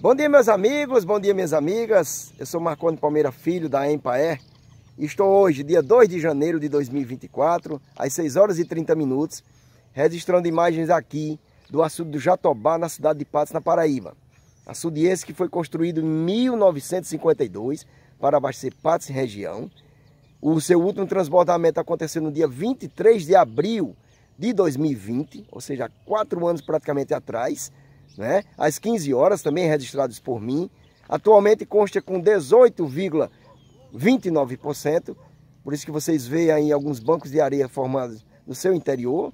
Bom dia, meus amigos, bom dia, minhas amigas. Eu sou Marconi Palmeira Filho, da Empaer. Estou hoje, dia 2 de janeiro de 2024, às 6 horas e 30 minutos, registrando imagens aqui do açude do Jatobá, na cidade de Patos, na Paraíba. Açude esse que foi construído em 1952 para abastecer Patos e região. O seu último transbordamento aconteceu no dia 23 de abril de 2020, ou seja, quatro anos praticamente atrás né? às 15 horas, também registrados por mim. Atualmente consta com 18,29%, por isso que vocês veem aí alguns bancos de areia formados no seu interior,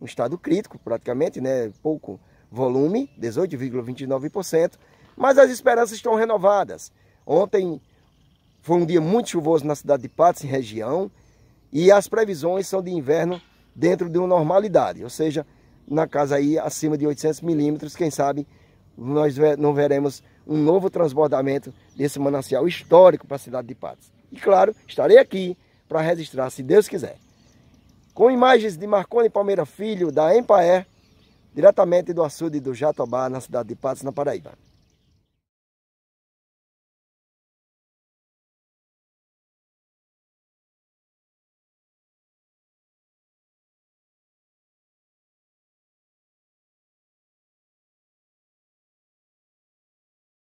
um estado crítico praticamente, né? pouco volume, 18,29%, mas as esperanças estão renovadas. Ontem foi um dia muito chuvoso na cidade de Patos, em região, e as previsões são de inverno dentro de uma normalidade, ou seja, na casa aí acima de 800 milímetros, quem sabe nós não veremos um novo transbordamento desse manancial histórico para a cidade de Patos. E claro, estarei aqui para registrar, se Deus quiser. Com imagens de Marconi Palmeira Filho, da Empaé diretamente do açude do Jatobá, na cidade de Patos, na Paraíba.